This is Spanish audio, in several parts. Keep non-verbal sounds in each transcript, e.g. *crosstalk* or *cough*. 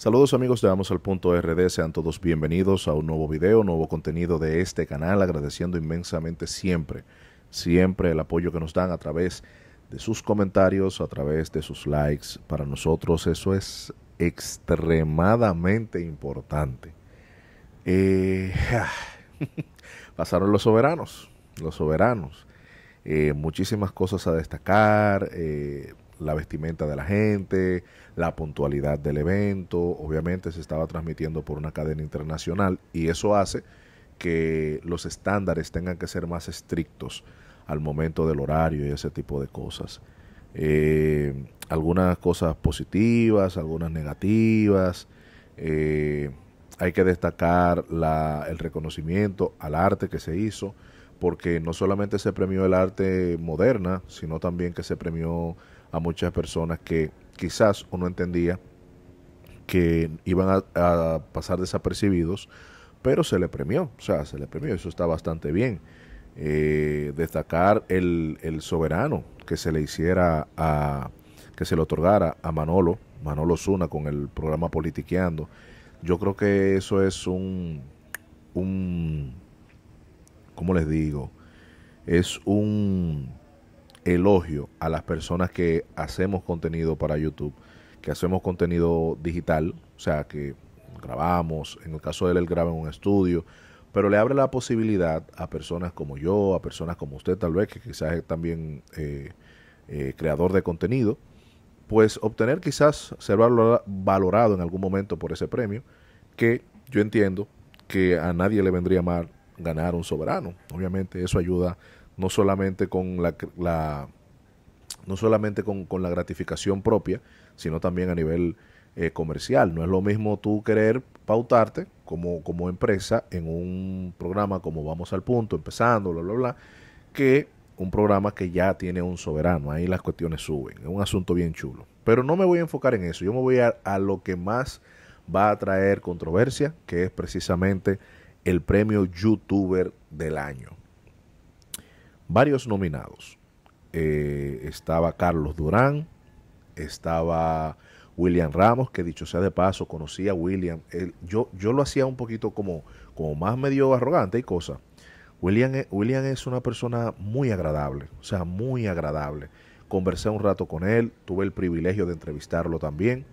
Saludos amigos de Vamos al Punto RD, sean todos bienvenidos a un nuevo video, nuevo contenido de este canal, agradeciendo inmensamente siempre, siempre el apoyo que nos dan a través de sus comentarios, a través de sus likes. Para nosotros eso es extremadamente importante. Eh, *laughs* pasaron los soberanos, los soberanos. Eh, muchísimas cosas a destacar. Eh, la vestimenta de la gente, la puntualidad del evento. Obviamente se estaba transmitiendo por una cadena internacional y eso hace que los estándares tengan que ser más estrictos al momento del horario y ese tipo de cosas. Eh, algunas cosas positivas, algunas negativas. Eh, hay que destacar el reconocimiento al arte que se hizo, porque no solamente se premió el arte moderna, sino también que se premió a muchas personas que quizás uno entendía que iban a, pasar desapercibidos, pero se le premió, o sea, se le premió, eso está bastante bien. Eh, destacar el, el, soberano que se le hiciera a que se le otorgara a Manolo, Manolo Zuna con el programa Politiqueando. Yo creo que eso es un, un ¿cómo les digo? Es un elogio a las personas que hacemos contenido para YouTube, que hacemos contenido digital, o sea, que grabamos, en el caso de él, él graba en un estudio, pero le abre la posibilidad a personas como yo, a personas como usted tal vez, que quizás es también eh, eh, creador de contenido, pues obtener quizás ser valorado en algún momento por ese premio, que yo entiendo que a nadie le vendría mal ganar un soberano. Obviamente eso ayuda no solamente con la, la no solamente con, la gratificación propia, sino también a nivel eh, comercial. No es lo mismo tú querer pautarte como, como empresa en un programa como Vamos al Punto, empezando, bla, bla, bla, que un programa que ya tiene un soberano. Ahí las cuestiones suben. Es un asunto bien chulo. Pero no me voy a enfocar en eso. Yo me voy a, a lo que más va a traer controversia, que es precisamente el premio youtuber del año varios nominados. Eh, estaba Carlos Durán, estaba William Ramos, que dicho sea de paso, conocía a William. yo, yo lo hacía un poquito como, como más medio arrogante y cosa. William, e, William es una persona muy agradable, o sea, muy agradable. Conversé un rato con él, tuve el privilegio de entrevistarlo también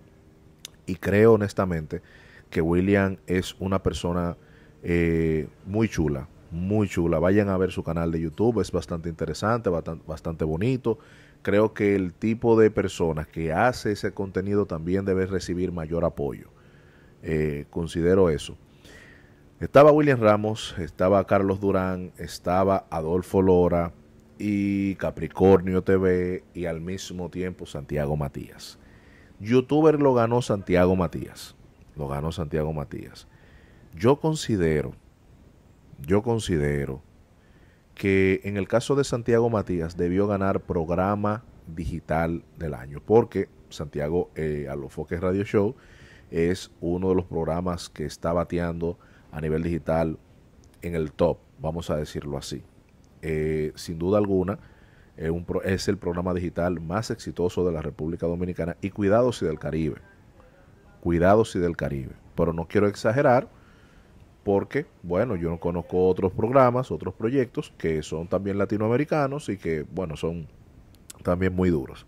y creo honestamente que William es una persona eh, muy chula, muy chula. Vayan a ver su canal de YouTube, es bastante interesante, bastante, bonito. Creo que el tipo de personas que hace ese contenido también debe recibir mayor apoyo. Eh, considero eso. Estaba William Ramos, estaba Carlos Durán, estaba Adolfo Lora y Capricornio TV y al mismo tiempo Santiago Matías. Youtuber lo ganó Santiago Matías. Lo ganó Santiago Matías. Yo considero yo considero que en el caso de Santiago Matías debió ganar programa digital del año, porque Santiago eh, a los Foques Radio Show es uno de los programas que está bateando a nivel digital en el top, vamos a decirlo así. Eh, sin duda alguna, eh, es el programa digital más exitoso de la República Dominicana y cuidados y del Caribe, cuidados y del Caribe, pero no quiero exagerar porque, bueno, yo no conozco otros programas, otros proyectos que son también latinoamericanos y que, bueno, son también muy duros.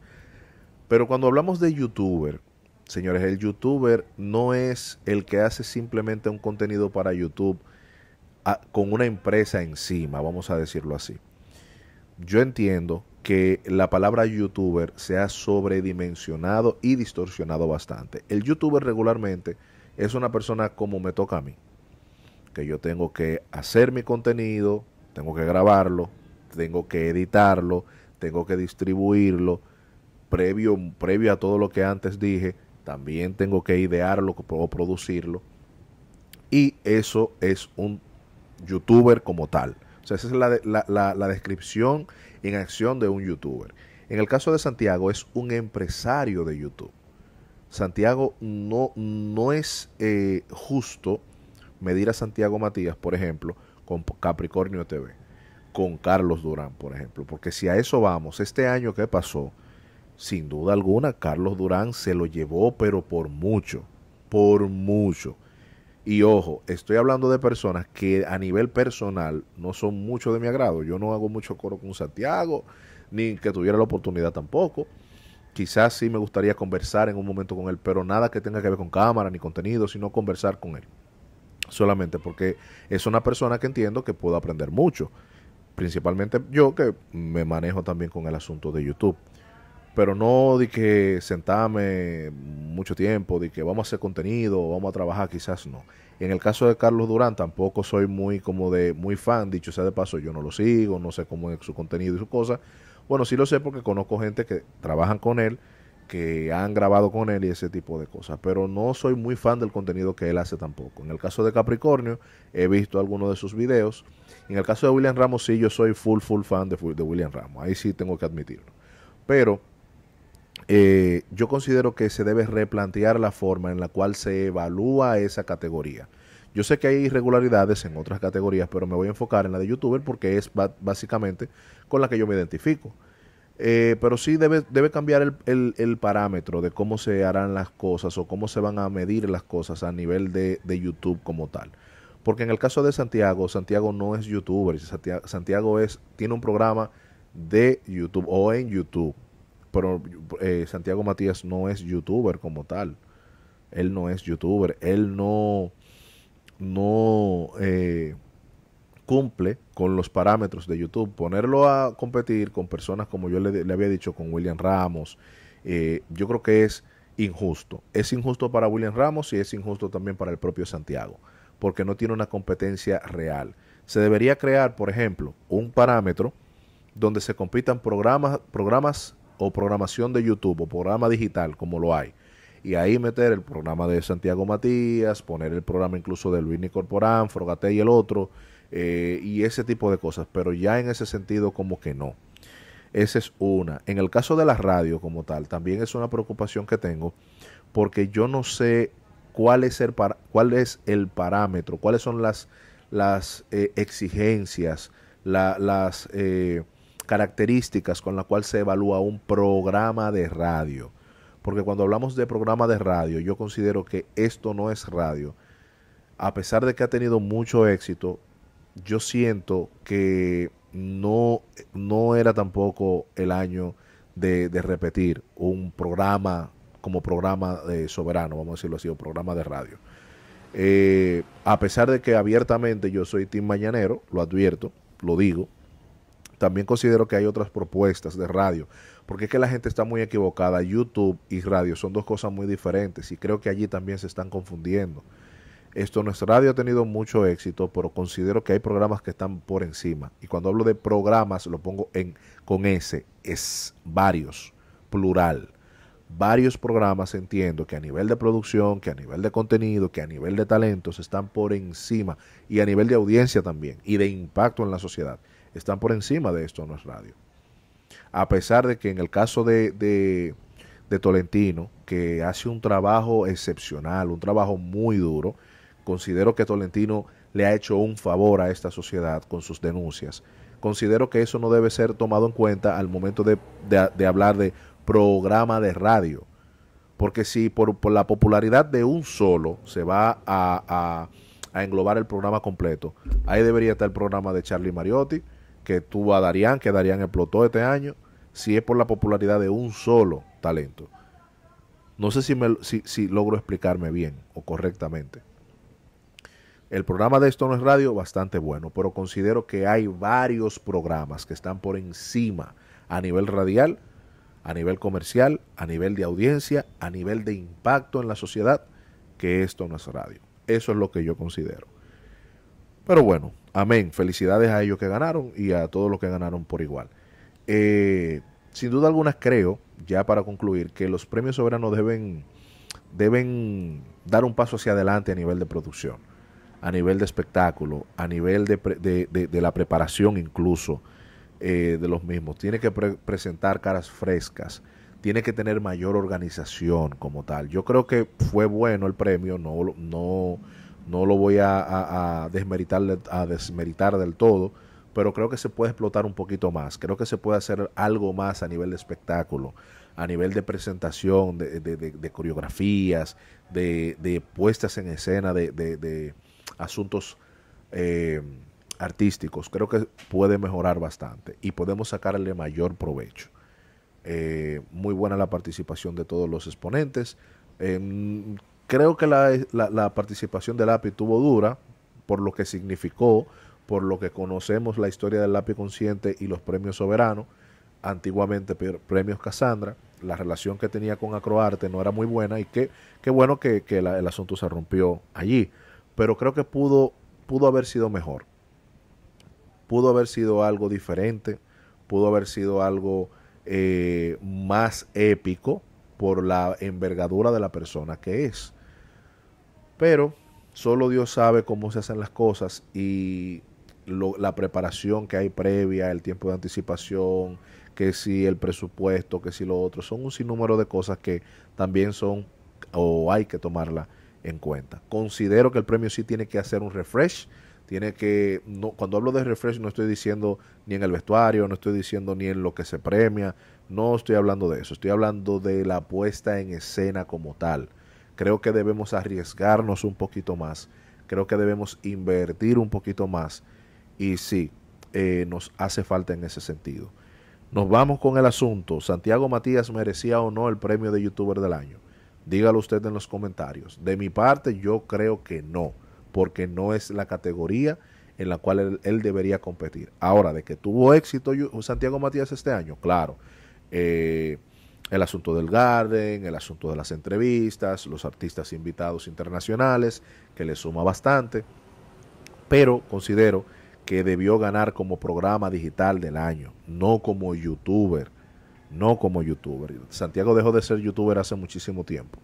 Pero cuando hablamos de youtuber, señores, el youtuber no es el que hace simplemente un contenido para YouTube ah, con una empresa encima, vamos a decirlo así. Yo entiendo que la palabra youtuber se ha sobredimensionado y distorsionado bastante. El youtuber regularmente es una persona como me toca a mí, que yo tengo que hacer mi contenido, tengo que grabarlo, tengo que editarlo, tengo que distribuirlo, previo, previo a todo lo que antes dije, también tengo que idearlo puedo producirlo. Y eso es un youtuber como tal. O sea, esa es la, descripción en acción de un youtuber. En el caso de Santiago es un empresario de YouTube. Santiago no, no es eh, justo medir a Santiago Matías, por ejemplo, con Capricornio TV, con Carlos Durán, por ejemplo, porque si a eso vamos, este año que pasó, sin duda alguna, Carlos Durán se lo llevó, pero por mucho, por mucho. Y ojo, estoy hablando de personas que a nivel personal no son mucho de mi agrado. Yo no hago mucho coro con Santiago, ni que tuviera la oportunidad tampoco. Quizás sí me gustaría conversar en un momento con él, pero nada que tenga que ver con cámara ni contenido, sino conversar con él solamente porque es una persona que entiendo que puedo aprender mucho. Principalmente yo que me manejo también con el asunto de YouTube. Pero no de que sentarme mucho tiempo, de que vamos a hacer contenido, vamos a trabajar, quizás no. En el caso de Carlos Durán tampoco soy muy como de muy fan, dicho sea de paso, yo no lo sigo, no sé cómo es su contenido y su cosa, Bueno, sí lo sé porque conozco gente que trabajan con él que han grabado con él y ese tipo de cosas. Pero no soy muy fan del contenido que él hace tampoco. En el caso de Capricornio, he visto algunos de sus videos. En el caso de William Ramos, sí, yo soy full, full fan de, William Ramos. Ahí sí tengo que admitirlo. Pero eh, yo considero que se debe replantear la forma en la cual se evalúa esa categoría. Yo sé que hay irregularidades en otras categorías, pero me voy a enfocar en la de youtuber porque es básicamente con la que yo me identifico. Eh, pero sí debe, debe cambiar el, parámetro de cómo se harán las cosas o cómo se van a medir las cosas a nivel de, YouTube como tal. Porque en el caso de Santiago, Santiago no es youtuber, Santiago es, tiene un programa de YouTube o en YouTube. Pero eh, Santiago Matías no es youtuber como tal. Él no es youtuber, él no, no eh, cumple con los parámetros de YouTube, ponerlo a competir con personas como yo le, había dicho, con William Ramos, eh, yo creo que es injusto. Es injusto para William Ramos y es injusto también para el propio Santiago, porque no tiene una competencia real. Se debería crear, por ejemplo, un parámetro donde se compitan programas, programas o programación de YouTube o programa digital, como lo hay. Y ahí meter el programa de Santiago Matías, poner el programa incluso de Luis Corporán Frogate y el otro eh, y ese tipo de cosas, pero ya en ese sentido como que no. Esa es una. En el caso de la radio como tal, también es una preocupación que tengo porque yo no sé cuál es el, cuál es el parámetro, cuáles son las, las eh, exigencias, las eh, características con las cuales se evalúa un programa de radio. Porque cuando hablamos de programa de radio, yo considero que esto no es radio. A pesar de que ha tenido mucho éxito, yo siento que no, era tampoco el año de, repetir un programa como programa de soberano, vamos a decirlo así, un programa de radio. Eh, a pesar de que abiertamente yo soy Tim Mañanero, lo advierto, lo digo, también considero que hay otras propuestas de radio, porque es que la gente está muy equivocada. YouTube y radio son dos cosas muy diferentes y creo que allí también se están confundiendo. Esto nuestra radio ha tenido mucho éxito, pero considero que hay programas que están por encima. Y cuando hablo de programas, lo pongo en con S, es varios, plural. Varios programas entiendo que a nivel de producción, que a nivel de contenido, que a nivel de talentos están por encima y a nivel de audiencia también y de impacto en la sociedad. Están por encima de esto nuestra radio. A pesar de que en el caso de, de, de Tolentino, que hace un trabajo excepcional, un trabajo muy duro, Considero que Tolentino le ha hecho un favor a esta sociedad con sus denuncias. Considero que eso no debe ser tomado en cuenta al momento de, hablar de programa de radio. Porque si por, la popularidad de un solo se va a, englobar el programa completo, ahí debería estar el programa de Charlie Mariotti, que tuvo a Darían, que Darían explotó este año, si es por la popularidad de un solo talento. No sé si, me, si, si logro explicarme bien o correctamente el programa de Esto No es Radio bastante bueno, pero considero que hay varios programas que están por encima a nivel radial, a nivel comercial, a nivel de audiencia, a nivel de impacto en la sociedad, que Esto No es Radio. Eso es lo que yo considero. Pero bueno, amén. Felicidades a ellos que ganaron y a todos los que ganaron por igual. Eh, sin duda alguna creo, ya para concluir, que los premios soberanos deben, deben dar un paso hacia adelante a nivel de producción a nivel de espectáculo, a nivel de, de, la preparación incluso eh, de los mismos. Tiene que presentar caras frescas, tiene que tener mayor organización como tal. Yo creo que fue bueno el premio, no, no, no lo voy a, desmeritar, a desmeritar del todo, pero creo que se puede explotar un poquito más, creo que se puede hacer algo más a nivel de espectáculo a nivel de presentación, de, de, de, de coreografías, de, puestas en escena, de, asuntos eh, artísticos, creo que puede mejorar bastante y podemos sacarle mayor provecho. Eh, muy buena la participación de todos los exponentes. Em, creo que la, participación del API tuvo dura por lo que significó, por lo que conocemos la historia del lápiz consciente y los premios soberanos, antiguamente premios Cassandra, la relación que tenía con Acroarte no era muy buena y qué que bueno que, el asunto se rompió allí pero creo que pudo, pudo haber sido mejor. Pudo haber sido algo diferente, pudo haber sido algo eh, más épico por la envergadura de la persona que es. Pero solo Dios sabe cómo se hacen las cosas y la preparación que hay previa, el tiempo de anticipación, que si el presupuesto, que si lo otro, son un sinnúmero de cosas que también son o hay que tomarla en cuenta. Considero que el premio sí tiene que hacer un refresh. Tiene que, no, cuando hablo de refresh no estoy diciendo ni en el vestuario, no estoy diciendo ni en lo que se premia, no estoy hablando de eso, estoy hablando de la puesta en escena como tal. Creo que debemos arriesgarnos un poquito más, creo que debemos invertir un poquito más y sí, eh, nos hace falta en ese sentido. Nos vamos con el asunto, Santiago Matías merecía o no el premio de youtuber del año. Dígalo usted en los comentarios. De mi parte, yo creo que no, porque no es la categoría en la cual él, debería competir. Ahora, de que tuvo éxito Santiago Matías este año, claro. Eh, el asunto del Garden, el asunto de las entrevistas, los artistas invitados internacionales, que le suma bastante, pero considero que debió ganar como programa digital del año, no como youtuber no como youtuber. Santiago dejó de ser youtuber hace muchísimo tiempo.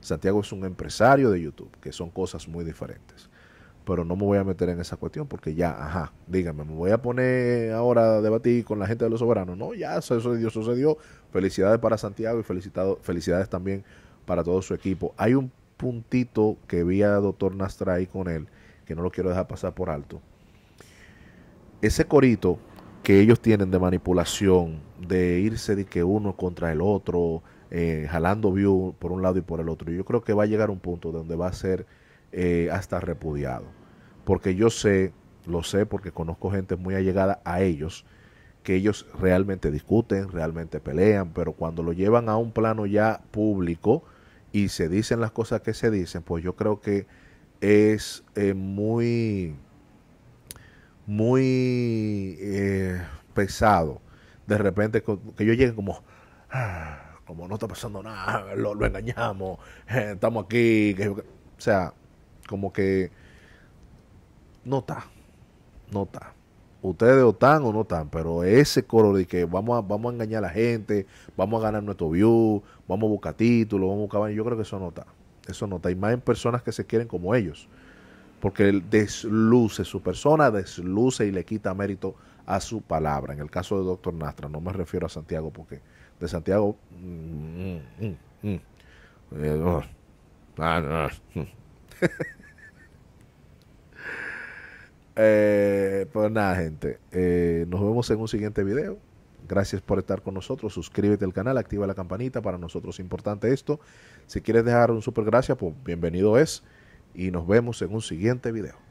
Santiago es un empresario de YouTube, que son cosas muy diferentes. Pero no me voy a meter en esa cuestión porque ya, ajá, dígame, me voy a poner ahora a debatir con la gente de los soberanos. No, ya, eso sucedió, sucedió. Felicidades para Santiago y felicitado, felicidades también para todo su equipo. Hay un puntito que vi a doctor Nastra ahí con él, que no lo quiero dejar pasar por alto. Ese corito que ellos tienen de manipulación, de irse de que uno contra el otro, eh, jalando view por un lado y por el otro. Yo creo que va a llegar un punto donde va a ser eh, hasta repudiado. Porque yo sé, lo sé porque conozco gente muy allegada a ellos, que ellos realmente discuten, realmente pelean, pero cuando lo llevan a un plano ya público y se dicen las cosas que se dicen, pues yo creo que es eh, muy muy eh, pesado, de repente que yo llegue como, ah, como no está pasando nada, lo, engañamos, eh, estamos aquí, o sea, como que no está, no está. Ustedes o están o no están, pero ese color de que vamos a, vamos a engañar a la gente, vamos a ganar nuestro view, vamos a buscar títulos, vamos a buscar... Yo creo que eso no está. Eso no está. Y más en personas que se quieren como ellos porque él desluce su persona, desluce y le quita mérito a su palabra. En el caso de Doctor Nastra, no me refiero a Santiago porque de Santiago... pues nada, gente. Eh, nos vemos en un siguiente video. Gracias por estar con nosotros. Suscríbete al canal, activa la campanita. Para nosotros es importante esto. Si quieres dejar un super gracias, pues bienvenido es y nos vemos en un siguiente video.